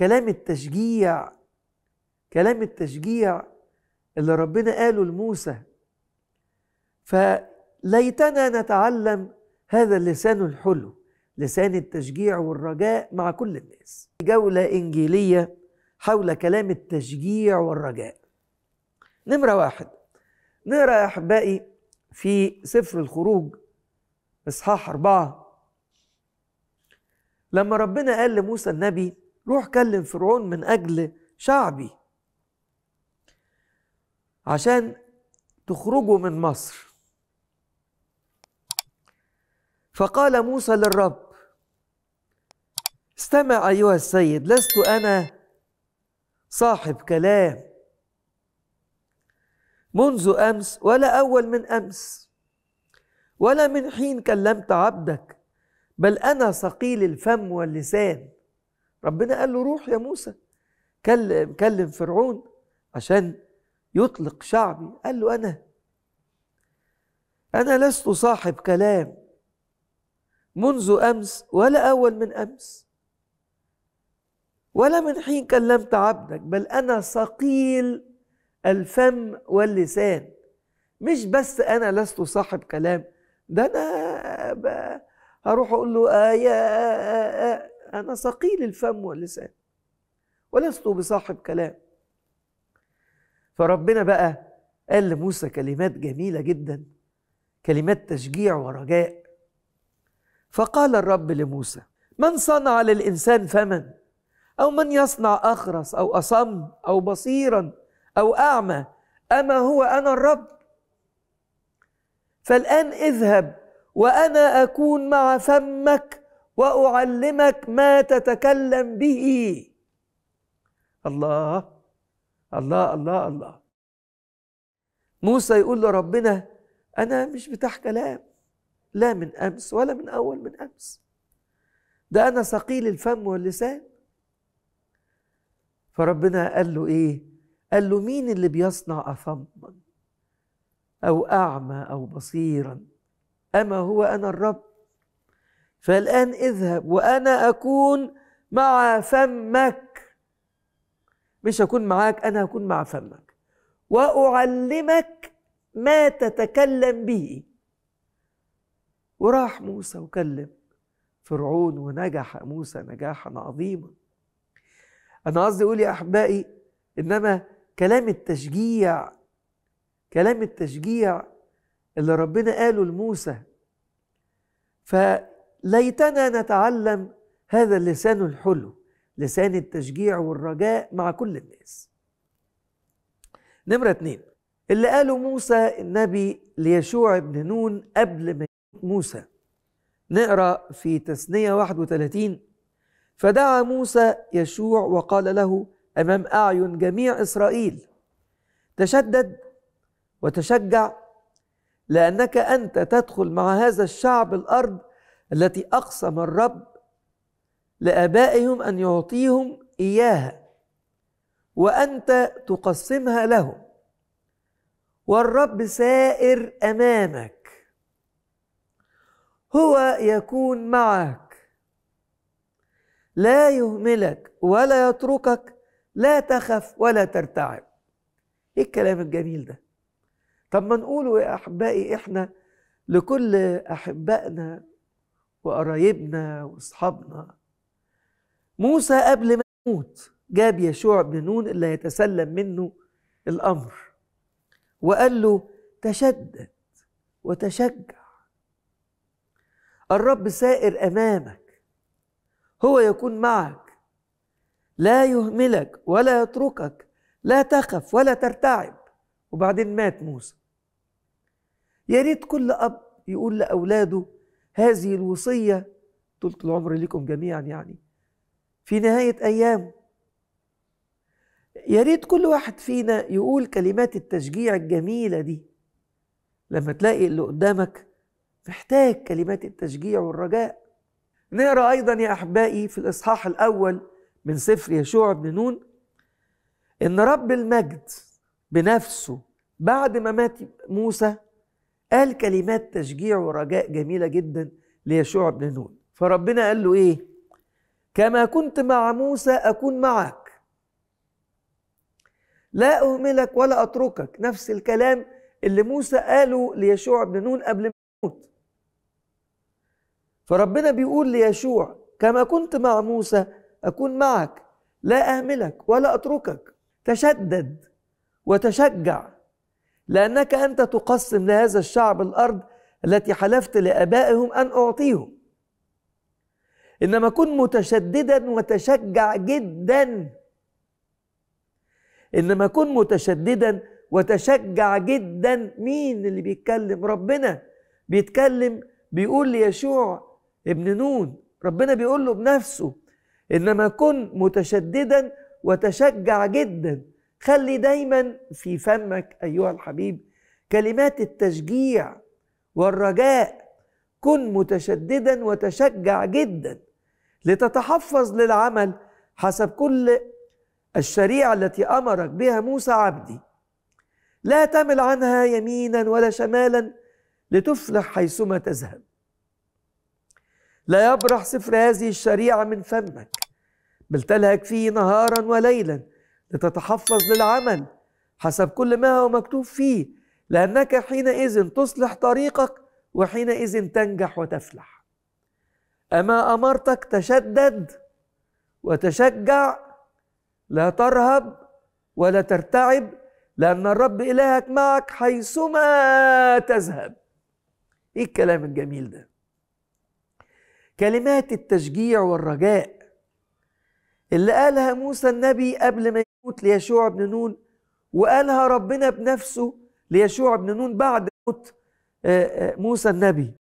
كلام التشجيع كلام التشجيع اللي ربنا قاله لموسى فليتنا نتعلم هذا اللسان الحلو لسان التشجيع والرجاء مع كل الناس جولة إنجيلية حول كلام التشجيع والرجاء نمرة واحد نقرأ يا أحبائي في سفر الخروج إصحاح أربعة لما ربنا قال لموسى النبي روح كلم فرعون من أجل شعبي عشان تخرجوا من مصر فقال موسى للرب استمع أيها السيد لست أنا صاحب كلام منذ أمس ولا أول من أمس ولا من حين كلمت عبدك بل أنا ثقيل الفم واللسان ربنا قال له روح يا موسى كلم كلم فرعون عشان يطلق شعبي قال له انا انا لست صاحب كلام منذ امس ولا اول من امس ولا من حين كلمت عبدك بل انا ثقيل الفم واللسان مش بس انا لست صاحب كلام ده انا هروح اقول له آه يا آه آه, آه، أنا ثقيل الفم واللسان ولست بصاحب كلام فربنا بقى قال لموسى كلمات جميلة جدا كلمات تشجيع ورجاء فقال الرب لموسى من صنع للإنسان فما أو من يصنع أخرس أو أصم أو بصيرا أو أعمى أما هو أنا الرب فالآن اذهب وأنا أكون مع فمك واعلمك ما تتكلم به الله الله الله الله موسى يقول لربنا انا مش بتاع كلام لا من امس ولا من اول من امس ده انا ثقيل الفم واللسان فربنا قال له ايه قال له مين اللي بيصنع اصما او اعمى او بصيرا اما هو انا الرب فالآن اذهب وأنا أكون مع فمك مش هكون معاك أنا هكون مع فمك وأعلمك ما تتكلم به وراح موسى وكلم فرعون ونجح موسى نجاحا عظيما أنا قصدي أقول يا أحبائي إنما كلام التشجيع كلام التشجيع اللي ربنا قاله لموسى ف ليتنا نتعلم هذا اللسان الحلو لسان التشجيع والرجاء مع كل الناس نمرة اتنين اللي قاله موسى النبي ليشوع بن نون قبل ما يموت موسى نقرا في تسنية 31 فدعا موسى يشوع وقال له أمام أعين جميع إسرائيل تشدد وتشجع لأنك أنت تدخل مع هذا الشعب الأرض التي اقسم الرب لابائهم ان يعطيهم اياها وانت تقسمها لهم والرب سائر امامك هو يكون معك لا يهملك ولا يتركك لا تخف ولا ترتعب ايه الكلام الجميل ده طب ما نقوله يا احبائي احنا لكل احبائنا وقرايبنا واصحابنا موسى قبل ما يموت جاب يشوع بن نون اللي يتسلم منه الامر وقال له تشدد وتشجع الرب سائر امامك هو يكون معك لا يهملك ولا يتركك لا تخف ولا ترتعب وبعدين مات موسى يا ريت كل اب يقول لاولاده هذه الوصية طولة العمر لكم جميعا يعني في نهاية أيام يا ريت كل واحد فينا يقول كلمات التشجيع الجميلة دي لما تلاقي اللي قدامك محتاج كلمات التشجيع والرجاء نقرا ايضا يا احبائي في الاصحاح الاول من سفر يشوع بن نون ان رب المجد بنفسه بعد ما مات موسى قال كلمات تشجيع ورجاء جميلة جدا ليشوع بن نون فربنا قال له إيه كما كنت مع موسى أكون معك لا أهملك ولا أتركك نفس الكلام اللي موسى قاله ليشوع بن نون قبل ما يموت فربنا بيقول ليشوع كما كنت مع موسى أكون معك لا أهملك ولا أتركك تشدد وتشجع لأنك أنت تقسم لهذا الشعب الأرض التي حلفت لآبائهم أن أعطيهم إنما كن متشددا وتشجع جدا إنما كن متشددا وتشجع جدا مين اللي بيتكلم ربنا بيتكلم بيقول ليشوع ابن نون ربنا بيقول له بنفسه إنما كن متشددا وتشجع جدا خلي دايما في فمك ايها الحبيب كلمات التشجيع والرجاء كن متشددا وتشجع جدا لتتحفظ للعمل حسب كل الشريعه التي امرك بها موسى عبدي لا تمل عنها يمينا ولا شمالا لتفلح حيثما تذهب لا يبرح سفر هذه الشريعه من فمك بل تلهك فيه نهارا وليلا لتتحفظ للعمل حسب كل ما هو مكتوب فيه لأنك حينئذ تصلح طريقك وحينئذ تنجح وتفلح أما أمرتك تشدد وتشجع لا ترهب ولا ترتعب لأن الرب إلهك معك حيثما تذهب إيه الكلام الجميل ده كلمات التشجيع والرجاء اللي قالها موسى النبي قبل ما الموت ليشوع بن نون وقالها ربنا بنفسه ليشوع بن نون بعد موت آه، آه، موسى النبي